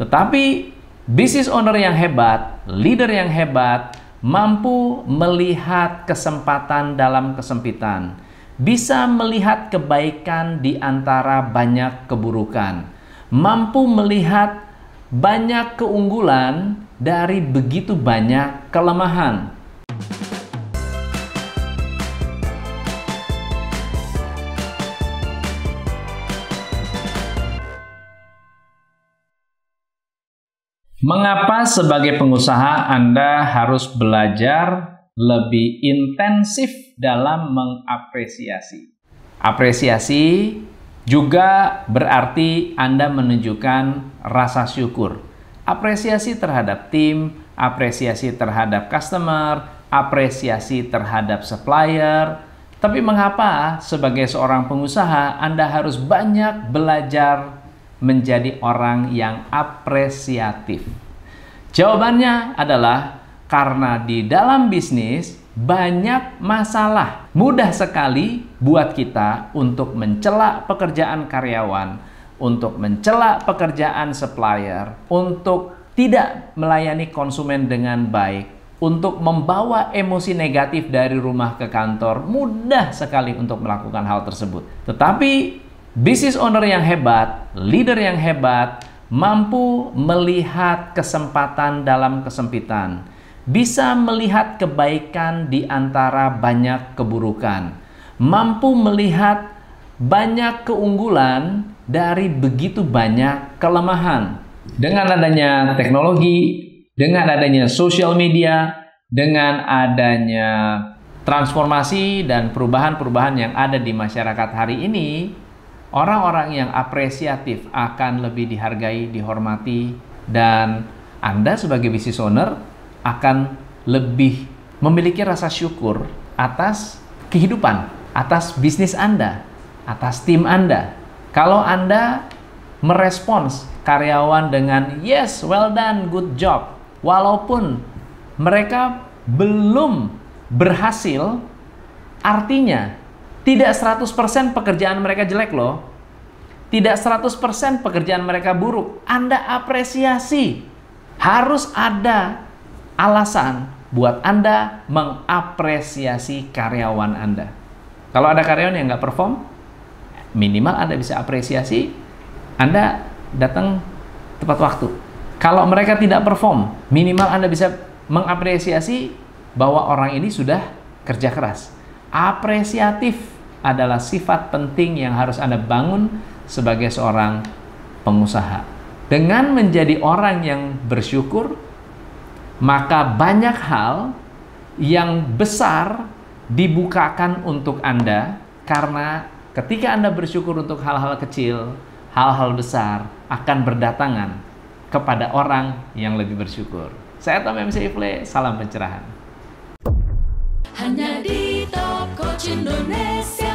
Tetapi bisnis owner yang hebat, leader yang hebat, mampu melihat kesempatan dalam kesempitan, bisa melihat kebaikan di antara banyak keburukan, mampu melihat banyak keunggulan dari begitu banyak kelemahan. Mengapa sebagai pengusaha Anda harus belajar lebih intensif dalam mengapresiasi? Apresiasi juga berarti Anda menunjukkan rasa syukur. Apresiasi terhadap tim, apresiasi terhadap customer, apresiasi terhadap supplier. Tapi mengapa sebagai seorang pengusaha Anda harus banyak belajar menjadi orang yang apresiatif? Jawabannya adalah karena di dalam bisnis banyak masalah. Mudah sekali buat kita untuk mencela pekerjaan karyawan, untuk mencela pekerjaan supplier, untuk tidak melayani konsumen dengan baik, untuk membawa emosi negatif dari rumah ke kantor mudah sekali untuk melakukan hal tersebut. Tetapi Bisnis owner yang hebat, leader yang hebat, mampu melihat kesempatan dalam kesempitan, bisa melihat kebaikan di antara banyak keburukan, mampu melihat banyak keunggulan dari begitu banyak kelemahan. Dengan adanya teknologi, dengan adanya social media, dengan adanya transformasi dan perubahan-perubahan yang ada di masyarakat hari ini, Orang-orang yang apresiatif akan lebih dihargai, dihormati, dan Anda sebagai business owner akan lebih memiliki rasa syukur atas kehidupan, atas bisnis Anda, atas tim Anda. Kalau Anda merespons karyawan dengan yes, well done, good job, walaupun mereka belum berhasil, artinya tidak 100% pekerjaan mereka jelek loh. Tidak 100% pekerjaan mereka buruk. Anda apresiasi. Harus ada alasan buat Anda mengapresiasi karyawan Anda. Kalau ada karyawan yang nggak perform, minimal Anda bisa apresiasi. Anda datang tepat waktu. Kalau mereka tidak perform, minimal Anda bisa mengapresiasi bahwa orang ini sudah kerja keras. Apresiatif adalah sifat penting yang harus Anda bangun sebagai seorang pengusaha. Dengan menjadi orang yang bersyukur, maka banyak hal yang besar dibukakan untuk Anda karena ketika Anda bersyukur untuk hal-hal kecil, hal-hal besar akan berdatangan kepada orang yang lebih bersyukur. Saya Tom MC Ifle, salam pencerahan. Hanya di Top Coach Indonesia.